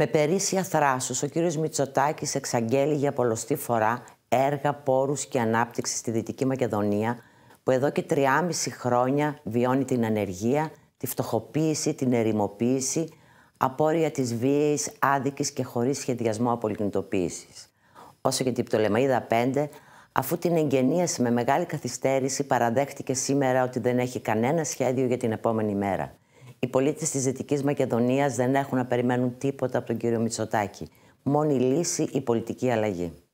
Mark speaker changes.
Speaker 1: Με περίσσια θράσους, ο κύριος Μητσοτάκης εξαγγέλει για πολλωστή φορά έργα πόρους και ανάπτυξη στη Δυτική Μακεδονία, που εδώ και 3,5 χρόνια βιώνει την ανεργία, τη φτωχοποίηση, την ερημοποίηση, απόρρια της βίαιης, άδικης και χωρίς σχεδιασμό απολυκνητοποίησης. Όσο και την Πτολεμαίδα 5, αφού την εγγενίαση με μεγάλη καθυστέρηση, παραδέχτηκε σήμερα ότι δεν έχει κανένα σχέδιο για την επόμενη μέρα. Οι πολίτες της Δυτικής Μακεδονίας δεν έχουν να περιμένουν τίποτα από τον κύριο Μητσοτάκη. Μόνη λύση η πολιτική αλλαγή.